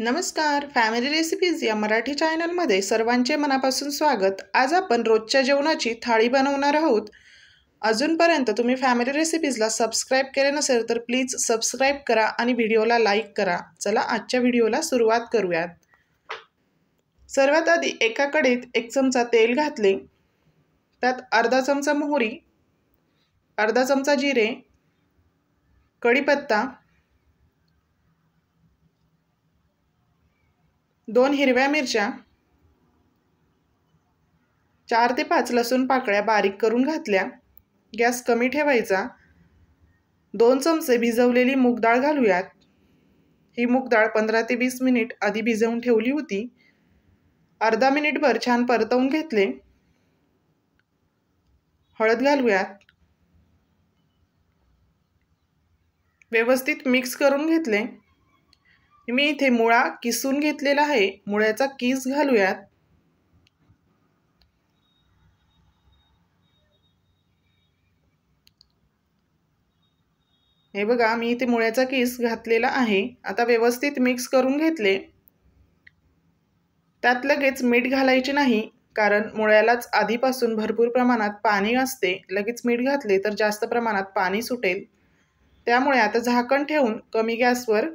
नमस्कार family recipes या मराठी चॅनलमध्ये सर्वांचे मनापासून स्वागत आज आपण रोजच्या जेवणाची थाळी बनवणार आहोत अजूनपर्यंत तुम्ही फॅमिली रेसिपीजला सबस्क्राईब केले नसेल तर प्लीज सबस्क्राईब करा आणि व्हिडिओला लाईक करा चला आजच्या व्हिडिओला सुरुवात करूयात सर्वात आधी एका कडीत एक चमचा तेल घातले त्यात अर्धा चमचा मोहरी अर्धा चमचा जिरे कढीपत्ता दोन हिरव्या मिरच्या चार ते पाच लसूण पाकळ्या बारीक करून घातल्या गॅस कमी ठेवायचा दोन चमचे भिजवलेली मूगडाळ घालूयात ही मूगडाळ पंधरा ते वीस मिनिट आधी भिजवून ठेवली होती अर्धा मिनिटभर छान परतवून घेतले हळद घालूयात व्यवस्थित मिक्स करून घेतले मी इथे मुळा किसून घेतलेला आहे मुळ्याचा किस घालूयात हे बघा मी इथे मुळ्याचा किस घातलेला आहे आता व्यवस्थित मिक्स करून घेतले त्यात लगेच मीठ घालायचे नाही कारण मुळ्यालाच आधीपासून भरपूर प्रमाणात पाणी असते लगेच मीठ घातले तर जास्त प्रमाणात पाणी सुटेल त्यामुळे आता झाकण ठेवून कमी गॅसवर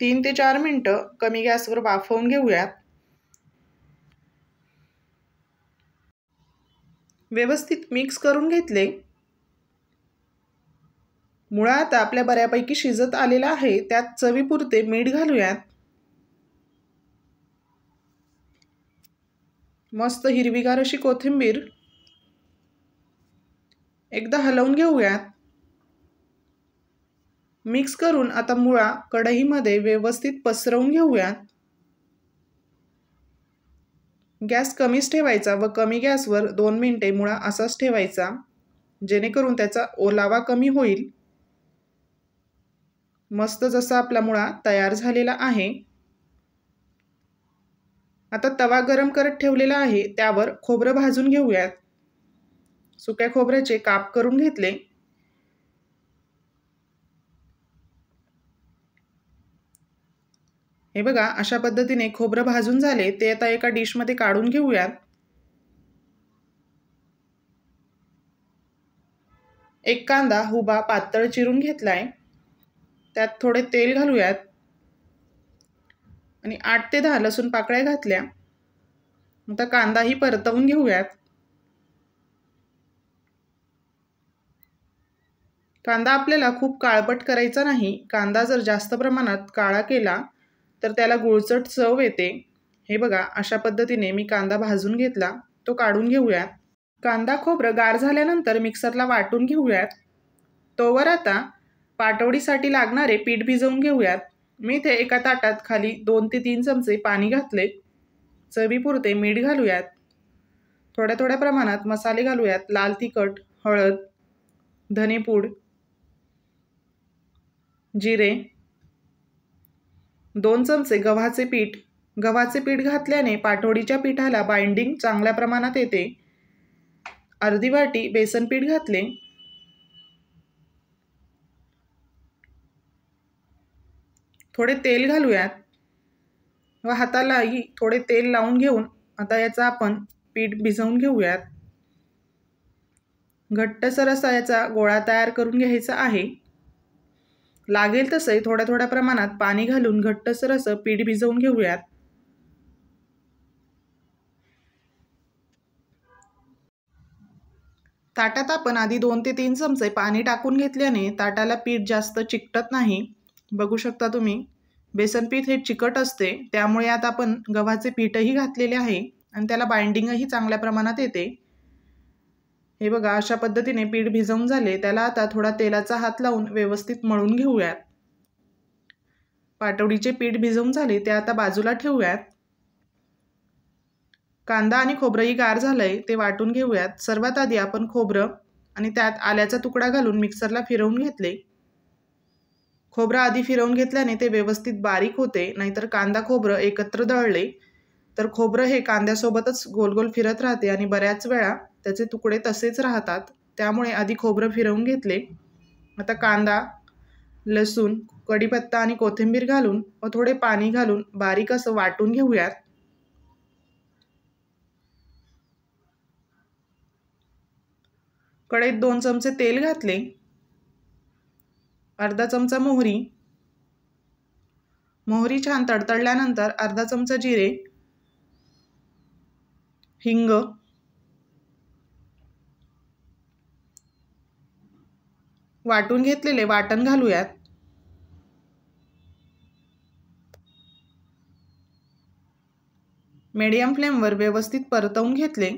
तीन ते चार मिनटं कमी गॅसवर वाफवून घेऊयात व्यवस्थित मिक्स करून घेतले मुळात आपल्या बऱ्यापैकी शिजत आलेला आहे त्यात चवीपुरते मीठ घालूयात मस्त हिरवीगार अशी कोथिंबीर एकदा हलवून घेऊयात मिक्स करून आता मुळा कढईमध्ये व्यवस्थित पसरवून घेऊयात गॅस कमीच ठेवायचा व कमी गॅसवर दोन मिनटे मुळा असाच ठेवायचा जेणेकरून त्याचा ओलावा कमी होईल मस्त जसा आपला मुळा तयार झालेला आहे आता तवा गरम करत ठेवलेला आहे त्यावर खोबरं भाजून घेऊयात सुक्या खोबऱ्याचे काप करून घेतले हे बघा अशा पद्धतीने खोबरं भाजून झाले ते आता एका डिशमध्ये काढून घेऊयात एक कांदा हुबा पातळ चिरून घेतलाय त्यात थोडे तेल घालूयात आणि आठ ते दहा लसूण पाकळ्या घातल्या आता कांदाही परतवून घेऊयात कांदा आपल्याला खूप काळपट करायचा नाही कांदा जर जास्त प्रमाणात काळा केला तर त्याला गुळचट चव येते हे बघा अशा पद्धतीने मी कांदा भाजून घेतला तो काढून घेऊयात कांदा खोबरं गार झाल्यानंतर मिक्सरला वाटून घेऊयात तोवर आता पाटवडीसाठी लागणारे पीठ भिजवून घेऊयात मी इथे एका ताटात खाली दोन ते तीन चमचे पाणी घातले चवीपुरते मीठ घालूयात थोड्या थोड्या प्रमाणात मसाले घालूयात लाल तिखट हळद धनेपूड जिरे दोन चमचे गव्हाचे पीठ गव्हाचे पीठ घातल्याने पाठोडीच्या पिठाला बाइंडिंग चांगल्या प्रमाणात येते अर्धी वाटी बेसन पीठ घातले थोडे तेल घालूयात व हातालाही थोडे तेल लावून घेऊन आता याचा आपण पीठ भिजवून घेऊयात घट्टसर असा याचा गोळा तयार करून घ्यायचा आहे लागेल तसे थोड्या थोड्या प्रमाणात पाणी घालून घट्टसर असं पीठ भिजवून घेऊयात ताटात आपण आधी दोन ते तीन चमचे पाणी टाकून घेतल्याने ताटाला पीठ जास्त चिकटत नाही बघू शकता तुम्ही बेसन पीठ हे चिकट असते त्यामुळे आता आपण गव्हाचे पीठही घातलेले आहे आणि त्याला बाइंडिंगही चांगल्या प्रमाणात येते हे बघा अशा पद्धतीने पीठ भिजवून झाले त्याला आता थोडा तेलाचा हात लावून व्यवस्थित मळून घेऊयात पाटवडीचे पीठ भिजवून झाले ते आता बाजूला ठेवूयात कांदा आणि खोबरंही गार झालंय ते वाटून घेऊयात सर्वात आधी आपण खोबरं आणि त्यात आल्याचा तुकडा घालून मिक्सरला फिरवून घेतले खोबरं आधी फिरवून घेतल्याने ते व्यवस्थित बारीक होते नाहीतर कांदा खोबरं एकत्र दळले तर खोबरं हे कांद्यासोबतच गोल गोल फिरत राहते आणि बऱ्याच वेळा त्याचे तुकडे तसेच राहतात त्यामुळे आधी खोबरं फिरवून घेतले आता कांदा लसूण कढीपत्ता आणि कोथिंबीर घालून व थोडे पाणी घालून बारीक असं वाटून घेऊयात कढईत दोन चमचे तेल घातले अर्धा चमचा मोहरी मोहरी छान तडतडल्यानंतर अर्धा चमचा जिरे हिंग वाटून घेतलेले वाटण घालूयात मीडियम फ्लेमवर व्यवस्थित परतवून घेतले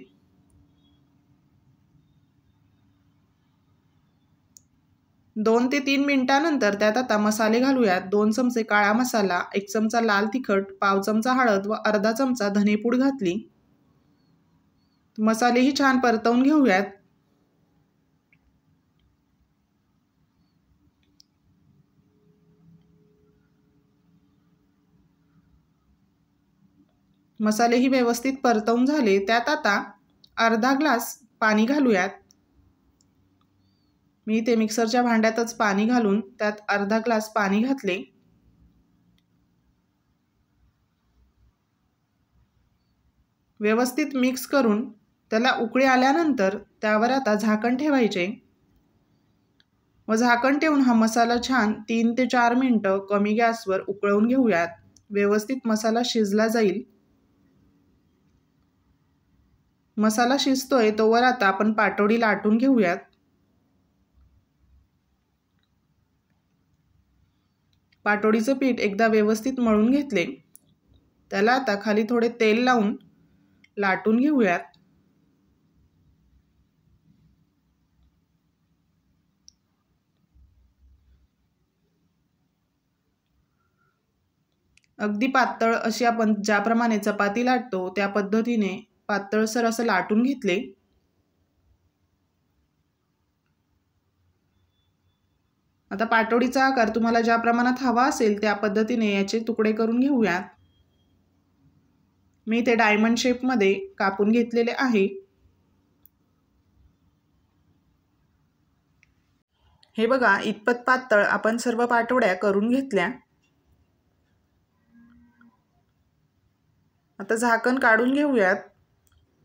दोन ते तीन मिनिटांनंतर त्यात आता मसाले घालूयात दोन चमचे काळा मसाला एक चमचा लाल तिखट पाव चमचा हळद व अर्धा चमचा धनेपूड घातली मसालेही छान परतवून घेऊयात मसालेही व्यवस्थित परतवून झाले त्यात आता अर्धा ग्लास पाणी घालूयात मी ते मिक्सरच्या भांड्यातच पाणी घालून त्यात अर्धा ग्लास पाणी घातले व्यवस्थित मिक्स करून त्याला उकळी आल्यानंतर त्यावर आता झाकण ठेवायचे व झाकण ठेवून हा मसाला छान तीन ते चार मिनटं कमी गॅसवर उकळवून घेऊयात व्यवस्थित मसाला शिजला जाईल मसाला शिजतोय तोवर आता आपण पाटोडी लाटून घेऊयात पाटोडीचं पीठ एकदा व्यवस्थित मळून घेतले त्याला आता खाली थोडे तेल लावून लाटून घेऊयात अगदी पातळ अशी आपण ज्याप्रमाणे चपाती लाटतो त्या पद्धतीने पातळसर असं लाटून घेतले आता पाटोडीचा आकार तुम्हाला ज्या प्रमाणात हवा असेल त्या पद्धतीने याचे तुकडे करून घेऊयात मी ते डायमंड शेपमध्ये कापून घेतलेले आहे हे बघा इतपत पातळ आपण सर्व पाटोड्या करून घेतल्या आता झाकण काढून घेऊयात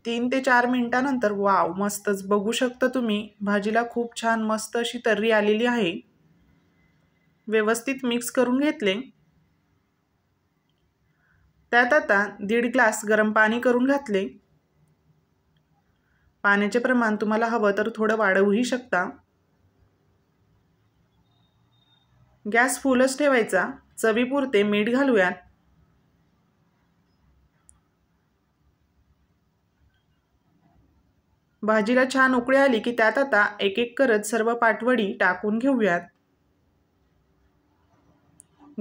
तीन ते चार मिनटानंतर वाव मस्तच बघू शकता तुम्ही भाजीला खूप छान मस्त अशी तर्री आलेली आहे व्यवस्थित मिक्स करून घेतले त्यात आता दीड ग्लास गरम पाणी करून घातले पाण्याचे प्रमाण तुम्हाला हवं तर थोडं वाढवूही शकता गॅस फुलच ठेवायचा चवीपुरते मीठ घालूयात भाजीला छान उकळी आली की त्यात आता एक एक करत सर्व पाटवडी टाकून घेऊयात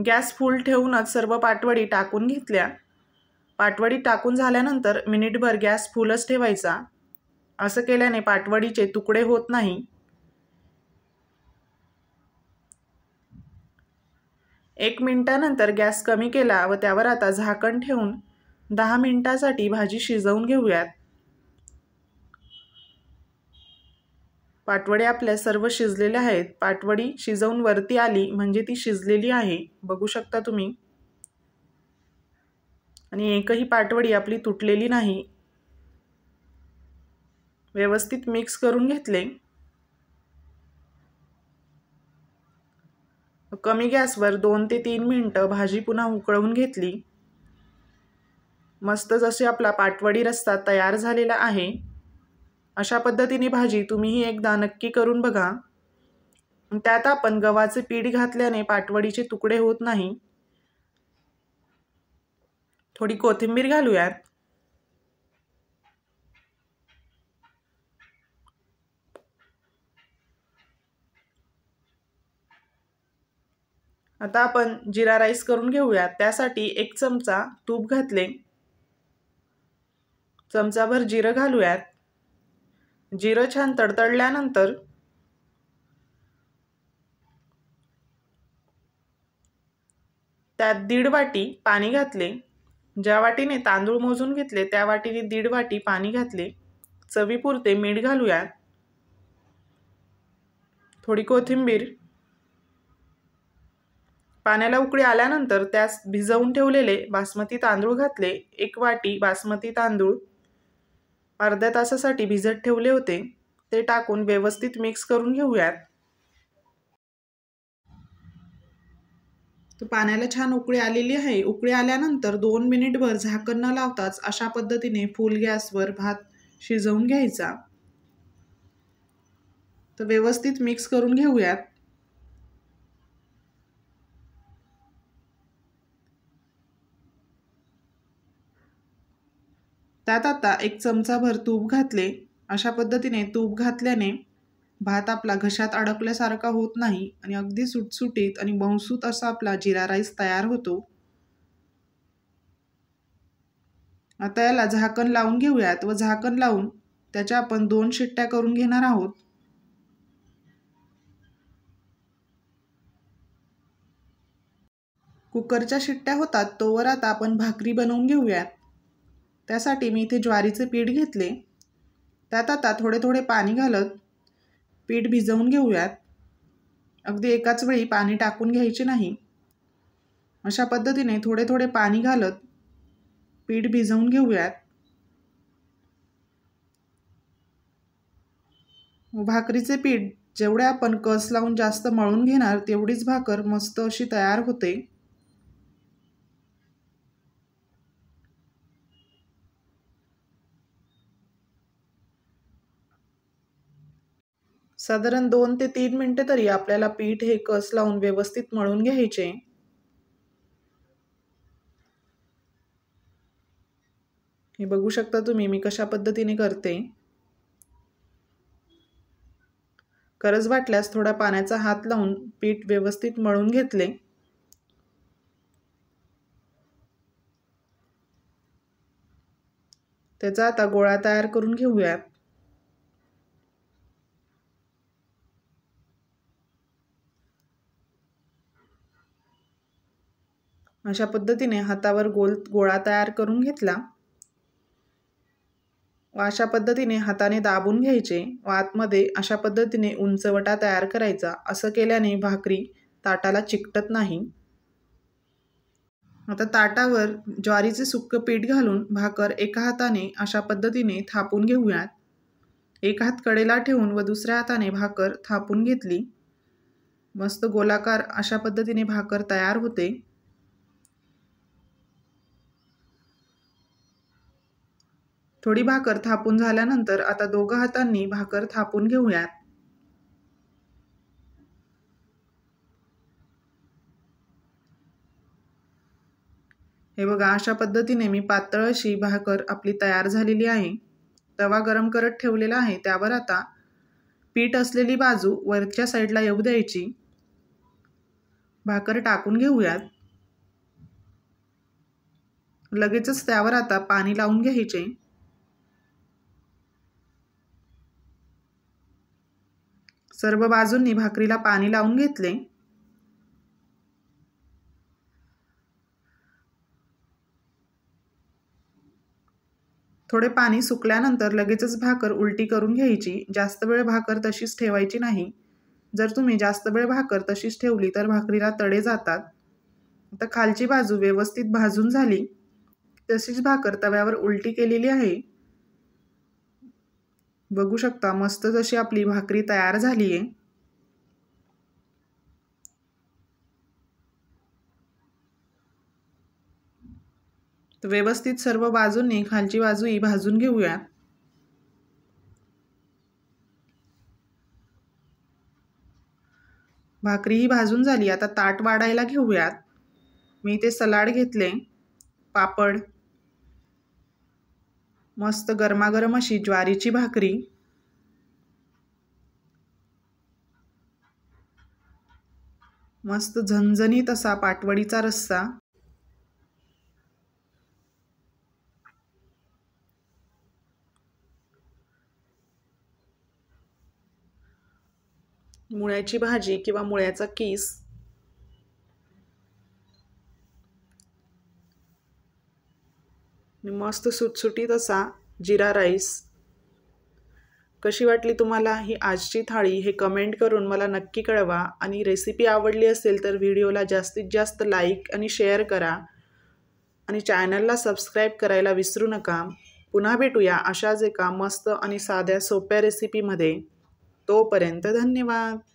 गॅस फुल ठेवूनच सर्व पाटवडी टाकून घेतल्या पाटवडी टाकून झाल्यानंतर मिनिटभर गॅस फुलच ठेवायचा असं केल्याने पाटवडीचे तुकडे होत नाही एक मिनिटानंतर गॅस कमी केला व त्यावर आता झाकण ठेवून दहा मिनिटासाठी भाजी शिजवून घेऊयात पाटवडे आपल्या सर्व शिजलेल्या आहेत पाटवडी शिजवून वरती आली म्हणजे ती शिजलेली आहे बघू शकता तुम्ही आणि एकही पाटवडी आपली तुटलेली नाही व्यवस्थित मिक्स करून घेतले कमी गॅसवर दोन ते तीन मिनटं भाजी पुन्हा उकळवून घेतली मस्त जसे आपला पाटवडी रस्ता तयार झालेला आहे अशा पद्धतीने भाजी तुम्हीही एकदा नक्की करून बघा त्यात आपण गव्हाचे पीठ घातल्याने पाटवडीचे तुकडे होत नाही थोडी कोथिंबीर घालूयात आता आपण जिरा राईस करून घेऊयात त्यासाठी एक चमचा तूप घातले चमचाभर जिरं घालूयात जिरं छान तडतडल्यानंतर त्यात दीड वाटी पाणी घातले ज्या वाटीने तांदूळ मोजून घेतले त्या वाटीने दीड वाटी पाणी घातले चवीपुरते मीठ घालूया थोडी कोथिंबीर पाण्याला उकळी आल्यानंतर त्यास भिजवून ठेवलेले बासमती तांदूळ घातले एक वाटी बासमती तांदूळ अर्ध्या तासासाठी भिजत ठेवले होते ते टाकून व्यवस्थित मिक्स करून घेऊयात तर पाण्याला छान उकळी आलेली आहे उकळी आल्यानंतर दोन मिनिटभर झाकण न लावताच अशा पद्धतीने फुल गॅसवर भात शिजवून घ्यायचा तर व्यवस्थित मिक्स करून घेऊयात त्यात आता एक चमचाभर तूप घातले अशा पद्धतीने तूप घातल्याने भात आपला घशात अडकल्यासारखा होत नाही आणि अगदी सुटसुटीत आणि बहुसूत असा आपला जिरा राईस तयार होतो आता याला झाकण लावून घेऊयात व झाकण लावून त्याच्या आपण दोन शिट्ट्या करून घेणार आहोत कुकरच्या शिट्ट्या होतात तोवर आता आपण भाकरी बनवून घेऊयात त्यासाठी मी इथे ज्वारीचे पीठ घेतले त्यात आता थोडे थोडे पाणी घालत पीठ भिजवून घेऊयात अगदी एकाच वेळी पाणी टाकून घ्यायचे नाही अशा पद्धतीने थोडे थोडे पाणी घालत पीठ भिजवून घेऊयात भाकरीचे पीठ जेवढे आपण कस लावून जास्त मळून घेणार तेवढीच भाकर मस्त अशी तयार होते साधारण दोन ते तीन मिनटं तरी आपल्याला पीठ हे कस लावून व्यवस्थित मळून घ्यायचे हे बघू शकता तुम्ही मी कशा पद्धतीने करते गरज वाटल्यास थोडा पाण्याचा हात लावून पीठ व्यवस्थित मळून घेतले त्याचा आता गोळा तयार करून घेऊयात अशा पद्धतीने हातावर गोल गोळा तयार करून घेतला व अशा पद्धतीने हाताने दाबून घ्यायचे व आतमध्ये अशा पद्धतीने उंचवटा तयार करायचा असं केल्याने भाकरी ताटाला चिकटत नाही आता ताटावर ज्वारीचे सुक्क पीठ घालून भाकर एका हाताने अशा पद्धतीने थापून घेऊयात एक हात कडेला ठेवून व दुसऱ्या हाताने भाकर थापून घेतली मस्त गोलाकार अशा पद्धतीने भाकर तयार होते थोडी भाकर थापून झाल्यानंतर आता दोघं हातांनी भाकर थापून घेऊयात हे बघा अशा पद्धतीने मी पातळ अशी भाकर आपली तयार झालेली आहे तवा गरम करत ठेवलेला आहे त्यावर आता पीठ असलेली बाजू वरच्या साईडला येऊ द्यायची भाकर टाकून घेऊयात लगेचच त्यावर आता पाणी लावून घ्यायचे सर्व बाजूंनी भाकरीला पाणी लावून घेतले थोडे पाणी सुकल्यानंतर लगेचच भाकर उलटी करून घ्यायची जास्त वेळ भाकर तशीच ठेवायची नाही जर तुम्ही जास्त वेळ भाकर तशीच ठेवली तर भाकरीला तडे जातात आता खालची बाजू व्यवस्थित भाजून झाली तशीच भाकर तव्यावर उलटी केलेली आहे बघू शकता मस्त जशी आपली भाकरी तयार झाली आहे व्यवस्थित सर्व बाजूंनी खालची ही भाजून घेऊया भाकरी ही भाजून झाली आता ताट वाढायला घेऊयात मी ते सलाड घेतले पापड मस्त गरमागरम अशी ज्वारीची भाकरी मस्त झणझणीत असा पाटवडीचा रस्सा मुळ्याची भाजी किंवा मुळ्याचा कीस मस्त सुटसुटीत असा जिरा राईस कशी वाटली तुम्हाला ही आजची थाळी हे कमेंट करून मला नक्की कळवा आणि रेसिपी आवडली असेल तर व्हिडिओला जास्तीत जास्त लाईक आणि शेअर करा आणि चॅनलला सबस्क्राईब करायला विसरू नका पुन्हा भेटूया अशाच एका मस्त आणि साध्या सोप्या रेसिपीमध्ये तोपर्यंत धन्यवाद